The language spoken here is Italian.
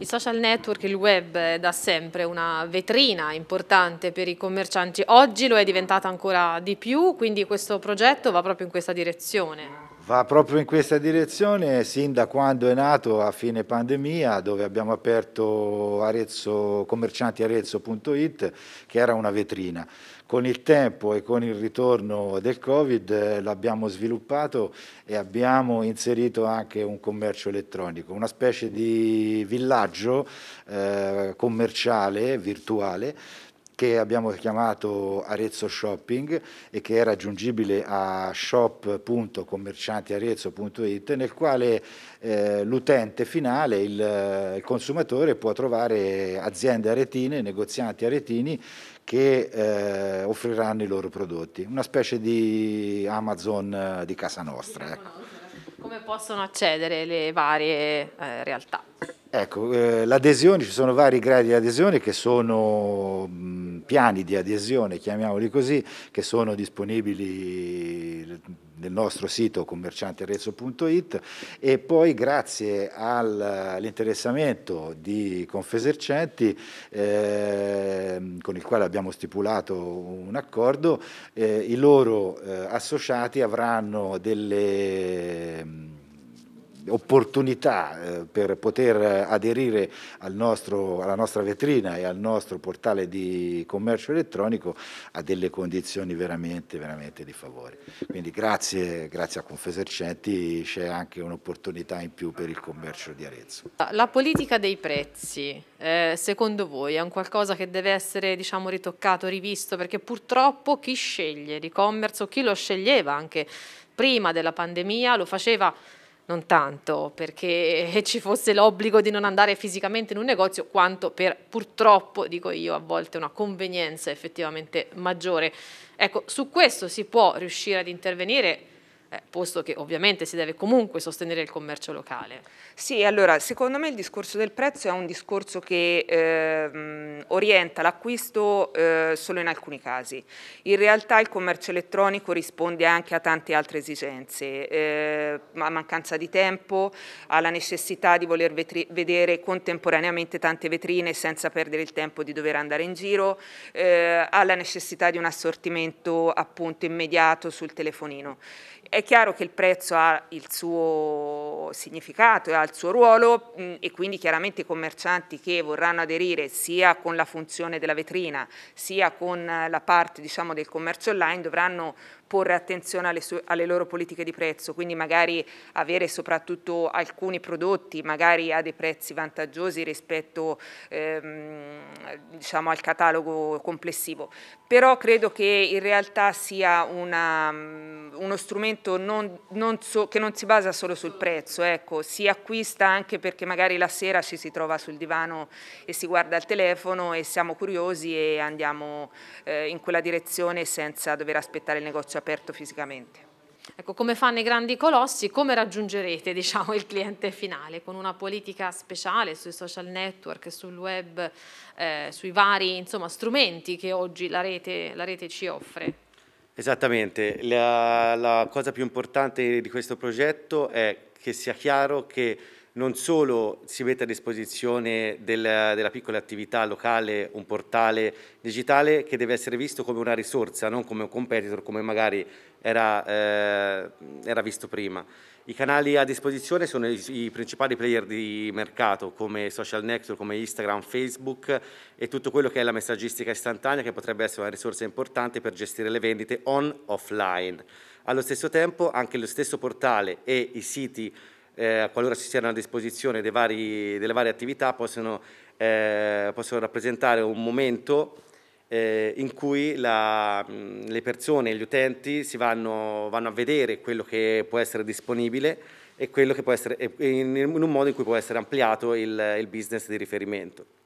I social network, il web è da sempre una vetrina importante per i commercianti, oggi lo è diventata ancora di più, quindi questo progetto va proprio in questa direzione. Va proprio in questa direzione sin da quando è nato a fine pandemia dove abbiamo aperto Arezzo, commerciantiarezzo.it che era una vetrina. Con il tempo e con il ritorno del Covid eh, l'abbiamo sviluppato e abbiamo inserito anche un commercio elettronico, una specie di villaggio eh, commerciale, virtuale, che abbiamo chiamato Arezzo Shopping e che è raggiungibile a shop.commerciantiarezzo.it nel quale eh, l'utente finale, il, eh, il consumatore può trovare aziende aretine, negozianti aretini che eh, offriranno i loro prodotti, una specie di Amazon eh, di casa nostra. Ecco. Come possono accedere le varie eh, realtà? Ecco, eh, l'adesione, ci sono vari gradi di adesione che sono mh, piani di adesione, chiamiamoli così, che sono disponibili nel nostro sito commercianterezzo.it e poi grazie all'interessamento di Confesercenti eh, con il quale abbiamo stipulato un accordo, eh, i loro eh, associati avranno delle opportunità eh, per poter aderire al nostro, alla nostra vetrina e al nostro portale di commercio elettronico a delle condizioni veramente, veramente di favore. Quindi grazie, grazie a Confesercenti c'è anche un'opportunità in più per il commercio di Arezzo. La politica dei prezzi, eh, secondo voi, è un qualcosa che deve essere diciamo, ritoccato, rivisto? Perché purtroppo chi sceglie l'e-commerce o chi lo sceglieva anche prima della pandemia lo faceva non tanto perché ci fosse l'obbligo di non andare fisicamente in un negozio, quanto per purtroppo, dico io, a volte una convenienza effettivamente maggiore. Ecco, su questo si può riuscire ad intervenire eh, posto che ovviamente si deve comunque sostenere il commercio locale. Sì, allora secondo me il discorso del prezzo è un discorso che eh, orienta l'acquisto eh, solo in alcuni casi. In realtà il commercio elettronico risponde anche a tante altre esigenze, eh, a mancanza di tempo, alla necessità di voler vedere contemporaneamente tante vetrine senza perdere il tempo di dover andare in giro, eh, alla necessità di un assortimento appunto immediato sul telefonino. È è chiaro che il prezzo ha il suo significato e ha il suo ruolo mh, mm, e quindi chiaramente i commercianti che vorranno aderire sia con la funzione della vetrina sia con la parte diciamo, del commercio online dovranno porre attenzione alle, su, alle, loro politiche di prezzo, quindi magari avere soprattutto alcuni prodotti magari a dei prezzi vantaggiosi rispetto ehm, diciamo, al catalogo complessivo. Però credo che in realtà sia una, mm, uno strumento non, non so, che non si basa solo sul prezzo, ecco, si acquista anche perché magari la sera ci si trova sul divano e si guarda il telefono e siamo curiosi e andiamo eh, in quella direzione senza dover aspettare il negozio aperto fisicamente. Ecco, come fanno i grandi colossi, come raggiungerete diciamo, il cliente finale? Con una politica speciale sui social network, sul web, eh, sui vari insomma, strumenti che oggi la rete, la rete ci offre? Esattamente, la, la cosa più importante di questo progetto è che sia chiaro che non solo si mette a disposizione del, della piccola attività locale un portale digitale che deve essere visto come una risorsa, non come un competitor, come magari era, eh, era visto prima. I canali a disposizione sono i, i, principali player di mercato come social network, come Instagram, Facebook e tutto quello che è la messaggistica istantanea che potrebbe essere una risorsa importante per gestire le vendite on-offline. Allo stesso tempo anche lo stesso portale e i siti eh, qualora si siano a disposizione vari, delle varie attività, possono, eh, possono rappresentare un momento eh, in cui la, le persone, gli utenti si vanno, vanno, a vedere quello che può essere disponibile e quello che può essere, in, in un modo in cui può essere ampliato il, il business di riferimento.